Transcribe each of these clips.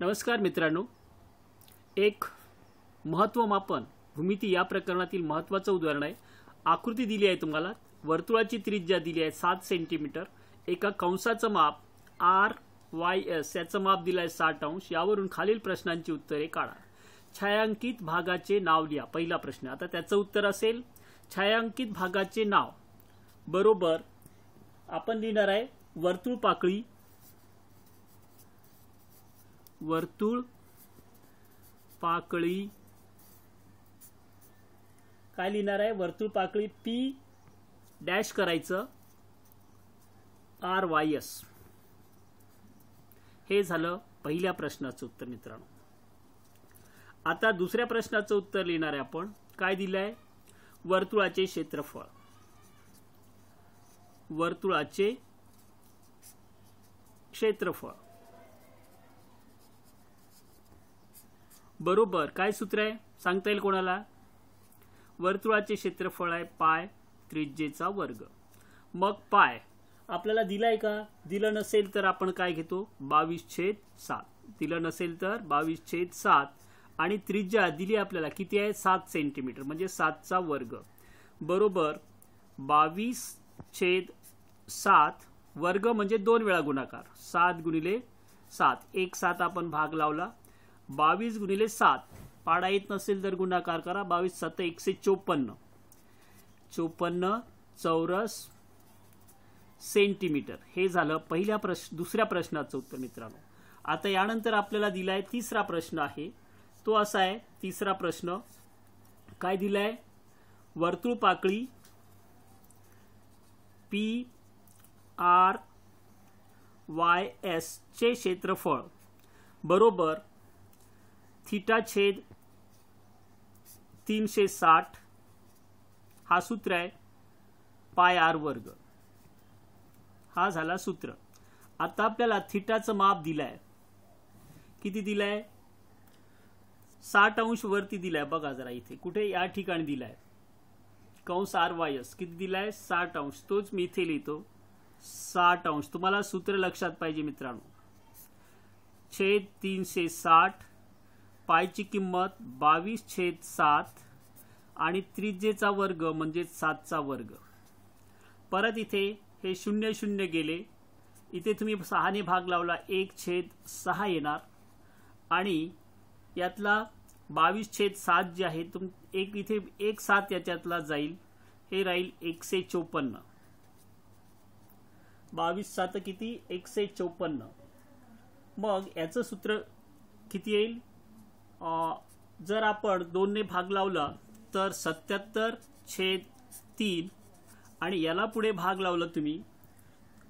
नमस्कार मित्रांनो एक महत्वमापन भूमिती या प्रकरणातील महत्त्वाचं उदाहरण आहे आकृती दिली आहे तुम्हाला वर्तुळाची त्रिज्या दिली आहे सात सेंटीमीटर एका कंसाचं माप आर वाय एस याचं माप दिलं आहे साठ अंश यावरून खालील प्रश्नांची उत्तरे काढा छायांकित भागाचे नाव लिहा पहिला प्रश्न आता त्याचं उत्तर असेल छायांकित भागाचे नाव बरोबर आपण लिहिणार आहे वर्तुळ पाकळी वर्तुळ पाकळी काय लिहिणार आहे वर्तुळ पाकळी पी डॅश करायचं आर वाय एस हे झालं पहिल्या प्रश्नाचं उत्तर मित्रांनो आता दुसऱ्या प्रश्नाचं उत्तर लिहिणार आहे आपण काय दिलं आहे वर्तुळाचे क्षेत्रफळ वर्तुळाचे क्षेत्रफळ बरोबर काय सूत्र आहे सांगता येईल कोणाला वर्तुळाचे क्षेत्रफळ आहे पाय त्रिज्येचा वर्ग मग पाय आपल्याला दिलाय का दिलं नसेल तर आपण काय घेतो बावीस छेद सात दिलं नसेल तर बावीस छेद सात आणि त्रिज्या दिली आपल्याला किती आहे सात सेंटीमीटर म्हणजे सातचा वर्ग बरोबर बावीस छेद सात वर्ग म्हणजे दोन वेळा गुणाकार सात गुणिले सात एक सात आपण भाग लावला बावीस गुणिले सात पाडा येत नसेल तर गुणाकार करा बावीस सात एकशे चोपन्न चोपन्न चौरस सेंटीमीटर हे झालं पहिल्या प्रश्न दुसऱ्या प्रश्नाचं उत्तर मित्रांनो आता यानंतर आपल्याला दिलाय तिसरा प्रश्न आहे तो असा आहे तिसरा प्रश्न काय दिलाय वर्तुळ पाकळी पी आर वाय एस चे क्षेत्रफळ बरोबर थीटा छेद तीनशे साठ हा सूत्र आहे पाय आर वर्ग हा झाला सूत्र आता आपल्याला थिटाचं माप दिलाय किती दिलाय साठ अंश वरती दिलाय बघा जरा इथे कुठे या ठिकाणी दिलाय कंस आर वायस किती दिलाय साठ अंश तोच मी इथे लिहितो साठ अंश तुम्हाला सूत्र लक्षात पाहिजे मित्रांनो छेद तीनशे साठ पायची किंमत बावीस छेद सात आणि त्रिजेचा वर्ग म्हणजे सातचा वर्ग परत इथे हे शून्य शून्य गेले इथे तुम्ही सहाने भाग लावला एक छेद सहा येणार आणि यातला बावीस छेद सात जे आहे तुम एक इथे एक सात याच्यातला जाईल हे राहील एकशे चोपन्न बावीस सात किती एकशे चोपन्न मग याचं सूत्र किती येईल जर आपण दोनने भाग लावला तर सत्याहत्तर छेद तीन आणि याला पुढे भाग लावला तुम्ही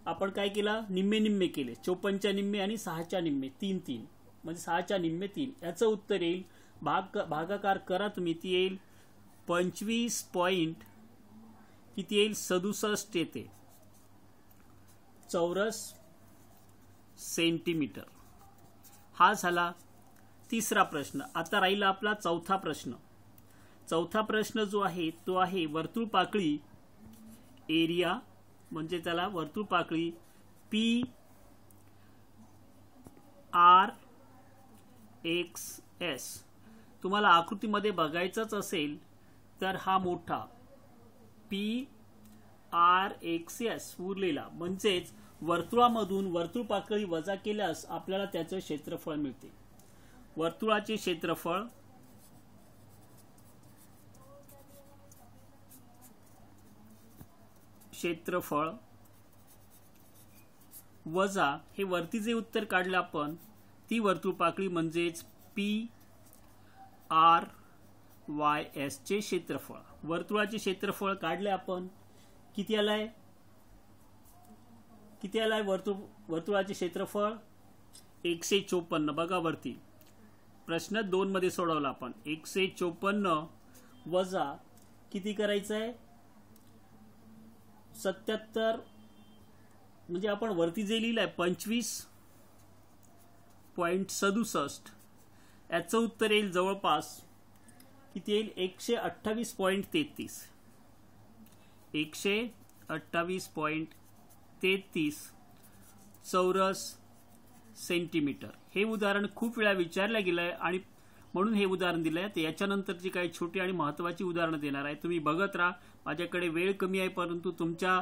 आपण काय केला निम्मे निम्मे केले चोपन्नच्या निम्मे आणि सहाच्या निम्मे तीन तीन म्हणजे सहाच्या निम्मे तीन याचं उत्तर येईल भाग भागाकार करा तुम्ही ती येईल पंचवीस पॉईंट किती येईल सदुसष्ट येते चौरस सेंटीमीटर हा झाला तिसरा प्रश्न आता राहिला आपला चौथा प्रश्न चौथा प्रश्न जो आहे तो आहे वर्तुळ पाकळी एरिया म्हणजे त्याला वर्तुळ पाकळी पी आर एक्स एस तुम्हाला आकृतीमध्ये बघायचंच असेल तर हा मोठा पी आर एक्स एस उरलेला म्हणजेच वर्तुळामधून वर्तुळ पाकळी वजा केल्यास आपल्याला त्याचं क्षेत्रफळ मिळते वर्तुळाचे क्षेत्रफळ क्षेत्रफळ वजा हे वरती जे उत्तर काढलं आपण ती वर्तुळ पाकळी म्हणजेच पी आर वाय चे क्षेत्रफळ वर्तुळाचे क्षेत्रफळ काढले आपण किती आलं किती आलं वर्तुळ वर्तुळाचे क्षेत्रफळ एकशे चोपन्न बघा वरती प्रश्न दोन मध्ये सोडवला आपण एकशे चोपन्न वजा किती करायचं आहे सत्याहत्तर म्हणजे आपण वरती जे लिहिलं आहे पंचवीस पॉईंट सदुसष्ट याचं उत्तर येईल जवळपास किती येईल एकशे अठ्ठावीस पॉईंट तेहतीस एकशे अठ्ठावीस पॉईंट तेहतीस चौरस सेंटीमीटर हे उदाहरण खूप वेळा विचारलं गेलं आहे आणि म्हणून हे उदाहरण दिलं आहे तर याच्यानंतरची काही छोटी आणि महत्वाची उदाहरणं देणार आहे तुम्ही बघत राहा माझ्याकडे वेळ कमी आहे परंतु तुमच्या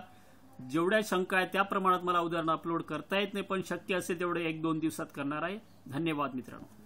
जेवढ्या शंका आहेत त्या प्रमाणात मला उदाहरणं अपलोड करता येत नाही पण शक्य असेल तेवढे एक दोन दिवसात करणार आहे धन्यवाद मित्रांनो